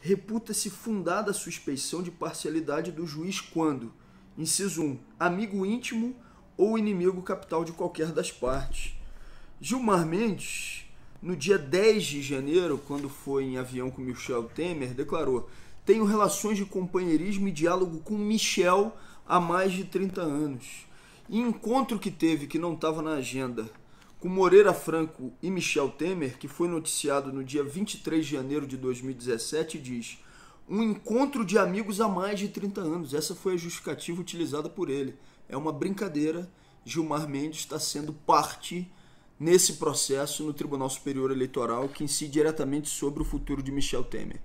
reputa-se fundada a suspeição de parcialidade do juiz quando, inciso 1, amigo íntimo ou inimigo capital de qualquer das partes. Gilmar Mendes, no dia 10 de janeiro, quando foi em avião com Michel Temer, declarou: Tenho relações de companheirismo e diálogo com Michel há mais de 30 anos. E encontro que teve, que não estava na agenda, com Moreira Franco e Michel Temer, que foi noticiado no dia 23 de janeiro de 2017, diz: um encontro de amigos há mais de 30 anos. Essa foi a justificativa utilizada por ele. É uma brincadeira. Gilmar Mendes está sendo parte nesse processo no Tribunal Superior Eleitoral que incide diretamente sobre o futuro de Michel Temer.